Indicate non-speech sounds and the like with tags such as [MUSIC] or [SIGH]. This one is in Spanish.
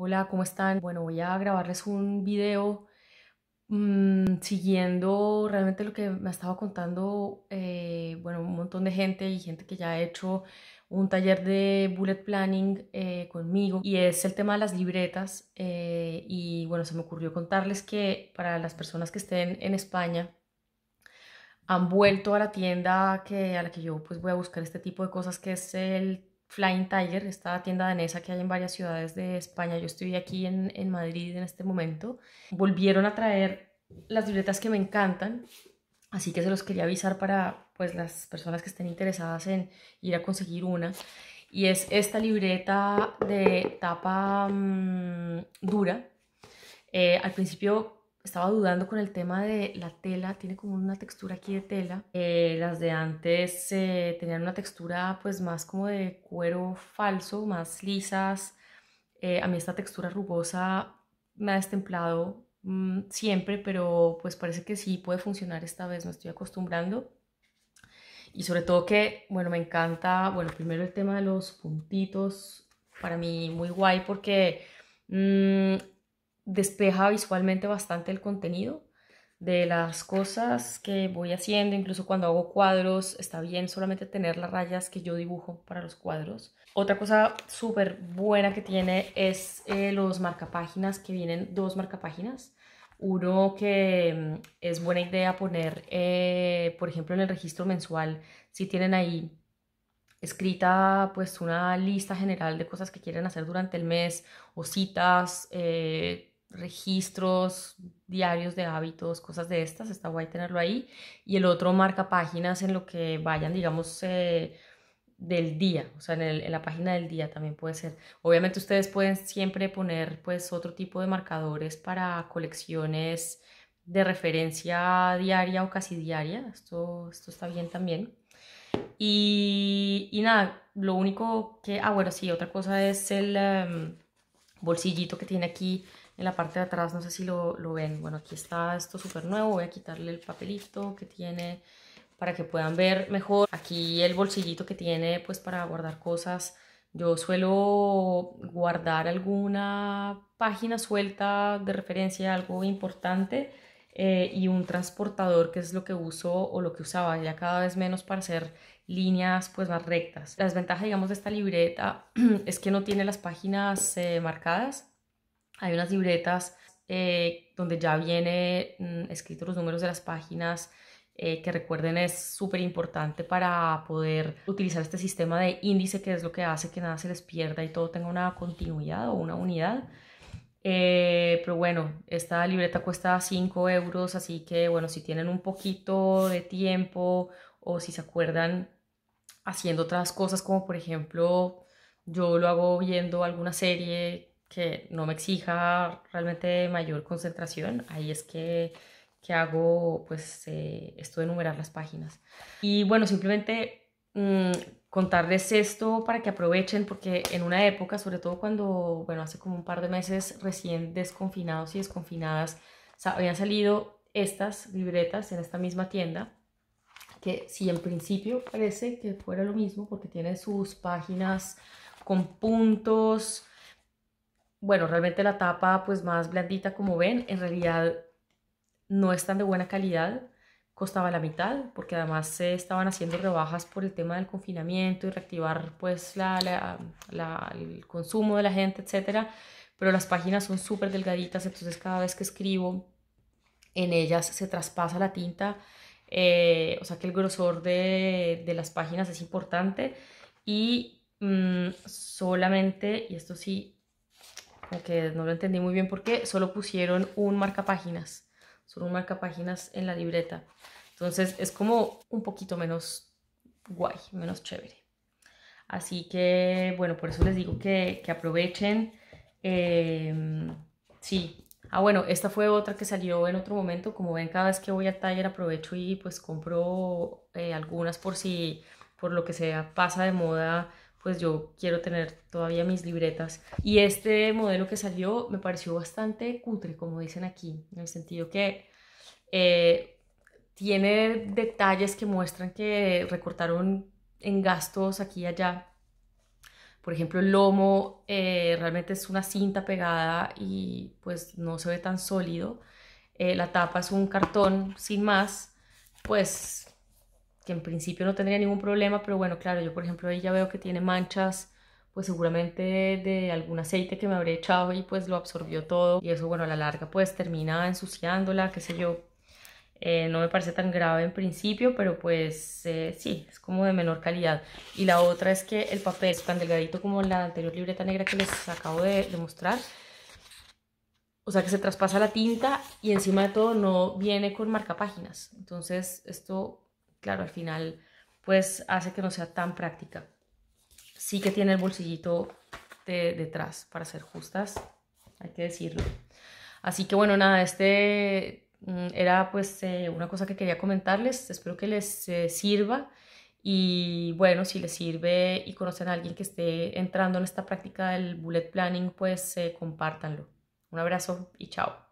Hola, ¿cómo están? Bueno, voy a grabarles un video mm, siguiendo realmente lo que me ha estado contando, eh, bueno, un montón de gente y gente que ya ha hecho un taller de bullet planning eh, conmigo y es el tema de las libretas eh, y bueno, se me ocurrió contarles que para las personas que estén en España han vuelto a la tienda que, a la que yo pues voy a buscar este tipo de cosas que es el Flying Tiger, esta tienda danesa que hay en varias ciudades de España. Yo estoy aquí en, Madrid en este momento. Volvieron a traer las libretas que me encantan, así que se los quería avisar para pues, las personas que estén interesadas en ir a conseguir una. Y es esta libreta de tapa mm, dura. Eh, al principio estaba dudando con el tema de la tela, tiene como una textura aquí de tela. Eh, las de antes eh, tenían una textura pues más como de cuero falso, más lisas. Eh, a mí esta textura rugosa me ha destemplado mm, siempre, pero pues parece que sí puede funcionar esta vez, me estoy acostumbrando. Y sobre todo que, bueno, me encanta, bueno, primero el tema de los puntitos, para mí muy guay porque... Mmm, despeja visualmente bastante el contenido de las cosas que voy haciendo, incluso cuando hago cuadros, está bien solamente tener las rayas que yo dibujo para los cuadros. Otra cosa súper buena que tiene es eh, los marcapáginas, que vienen dos marcapáginas. Uno que mm, es buena idea poner, eh, por ejemplo, en el registro mensual, si tienen ahí escrita pues una lista general de cosas que quieren hacer durante el mes o citas, eh, registros diarios de hábitos, cosas de estas, está guay tenerlo ahí. Y el otro marca páginas en lo que vayan, digamos, eh, del día, o sea, en, la página del día también puede ser. Obviamente ustedes pueden siempre poner pues otro tipo de marcadores para colecciones de referencia diaria o casi diaria, esto, esto está bien también. Y, y nada, lo único que, ah bueno, sí, otra cosa es el... Em, bolsillito que tiene aquí en la parte de atrás, no sé si lo, lo ven. Bueno, aquí está esto súper nuevo, voy a quitarle el papelito que tiene para que puedan ver mejor. Aquí el bolsillito que tiene pues para guardar cosas. Yo suelo guardar alguna página suelta de referencia, algo importante eh, y un transportador que es lo que uso o lo que usaba ya cada vez menos para hacer líneas pues más rectas. La desventaja digamos de esta libreta [CLEARS THROAT] es que no tiene las páginas eh, marcadas. Hay unas libretas eh, donde ya viene mm, escrito los números de las páginas que recuerden es súper importante para poder utilizar este sistema de índice que es lo que hace que nada se les pierda y todo tenga una continuidad o una unidad pero bueno, esta libreta cuesta 5 euros, así que bueno, si tienen un poquito de tiempo o si se acuerdan haciendo otras cosas, como por ejemplo, yo lo hago viendo alguna serie que no me exija realmente mayor concentración, ahí es que, que hago pues eh, esto de enumerar las páginas. Y bueno, simplemente mm, contarles esto para que aprovechen, porque en una época, sobre todo cuando, bueno, hace como un par de meses recién desconfinados y desconfinadas, habían salido estas libretas en esta misma tienda, que si en principio parece que fuera lo mismo, porque tiene sus páginas con puntos, bueno, realmente la tapa pues más blandita como ven, en realidad no es tan de buena calidad, costaba la mitad, porque además se estaban haciendo rebajas por el tema del confinamiento y reactivar pues el consumo de la gente, etc. Pero las páginas son súper delgaditas, entonces cada vez que escribo en ellas se traspasa la tinta, eh, o sea que el grosor de, las páginas es importante y mm, solamente, y esto sí, aunque no lo entendí muy bien porque solo pusieron un marcapáginas solo marca páginas en la libreta. Entonces es como un poquito menos guay, menos chévere. Así que, bueno, por eso les digo que, aprovechen. Em, sí. Ah, bueno, esta fue otra que salió en otro momento. Como ven, cada vez que voy al taller aprovecho y pues compro eh, algunas por si, por lo que sea, pasa de moda pues yo quiero tener todavía mis libretas. Y este modelo que salió me pareció bastante cutre, como dicen aquí, en el sentido que eh, tiene detalles que muestran que recortaron en gastos aquí y allá. Por ejemplo, el lomo eh, realmente es una cinta pegada y pues no se ve tan sólido. Eh, la tapa es un cartón sin más, pues que en principio no tendría ningún problema, pero bueno, claro, yo por ejemplo ahí ya veo que tiene manchas, pues seguramente de algún aceite que me habré echado y pues lo absorbió todo y eso bueno, a la larga pues termina ensuciándola, qué sé yo. Eh, no me parece tan grave en principio, pero pues eh, sí, es como de menor calidad. Y la otra es que el papel es tan delgadito como la anterior libreta negra que les acabo de, de mostrar. O sea que se traspasa la tinta y encima de todo no viene con marca páginas. Entonces esto claro, al final pues hace que no sea tan práctica. Sí que tiene el bolsillito de, detrás, para ser justas, hay que decirlo. Así que bueno, nada, este mm, era pues eh, una cosa que quería comentarles, espero que les eh, sirva y bueno, si les sirve y conocen a alguien que esté entrando en esta práctica del bullet planning, pues eh, compártanlo. Un abrazo y chao.